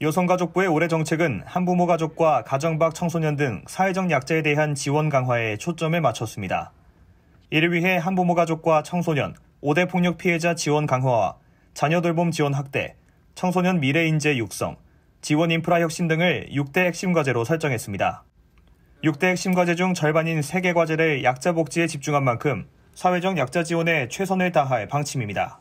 여성가족부의 올해 정책은 한부모 가족과 가정밖 청소년 등 사회적 약자에 대한 지원 강화에 초점을 맞췄습니다. 이를 위해 한부모 가족과 청소년, 5대 폭력 피해자 지원 강화와 자녀 돌봄 지원 확대, 청소년 미래 인재 육성, 지원 인프라 혁신 등을 6대 핵심 과제로 설정했습니다. 6대 핵심 과제 중 절반인 3개 과제를 약자 복지에 집중한 만큼 사회적 약자 지원에 최선을 다할 방침입니다.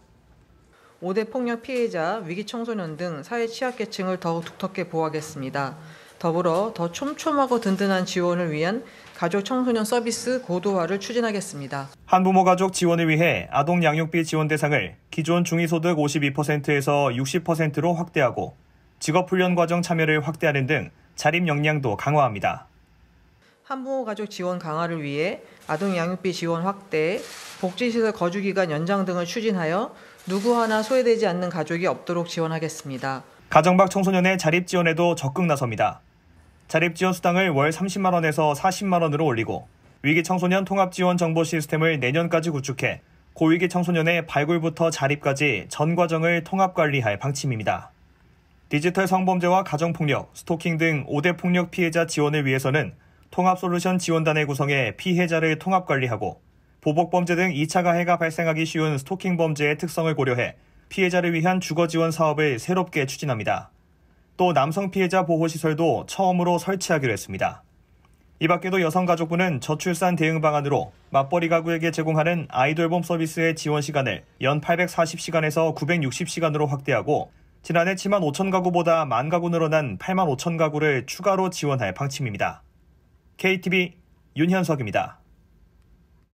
5대 폭력 피해자, 위기 청소년 등 사회 취약계층을 더욱 두텁게 보호하겠습니다. 더불어 더 촘촘하고 든든한 지원을 위한 가족 청소년 서비스 고도화를 추진하겠습니다. 한부모 가족 지원을 위해 아동 양육비 지원 대상을 기존 중위소득 52%에서 60%로 확대하고 직업훈련 과정 참여를 확대하는 등 자립 역량도 강화합니다. 한부모 가족 지원 강화를 위해 아동 양육비 지원 확대, 복지시설 거주기간 연장 등을 추진하여 누구 하나 소외되지 않는 가족이 없도록 지원하겠습니다. 가정밖 청소년의 자립 지원에도 적극 나섭니다. 자립 지원 수당을 월 30만 원에서 40만 원으로 올리고 위기 청소년 통합 지원 정보 시스템을 내년까지 구축해 고위기 청소년의 발굴부터 자립까지 전 과정을 통합 관리할 방침입니다. 디지털 성범죄와 가정폭력, 스토킹 등 5대 폭력 피해자 지원을 위해서는 통합솔루션 지원단의 구성에 피해자를 통합 관리하고 보복 범죄 등 2차 가해가 발생하기 쉬운 스토킹 범죄의 특성을 고려해 피해자를 위한 주거 지원 사업을 새롭게 추진합니다. 또 남성 피해자 보호시설도 처음으로 설치하기로 했습니다. 이 밖에도 여성가족부는 저출산 대응 방안으로 맞벌이 가구에게 제공하는 아이돌봄 서비스의 지원 시간을 연 840시간에서 960시간으로 확대하고 지난해 7만 5천 가구보다 만 가구 늘어난 8만 5천 가구를 추가로 지원할 방침입니다. KTV 윤현석입니다.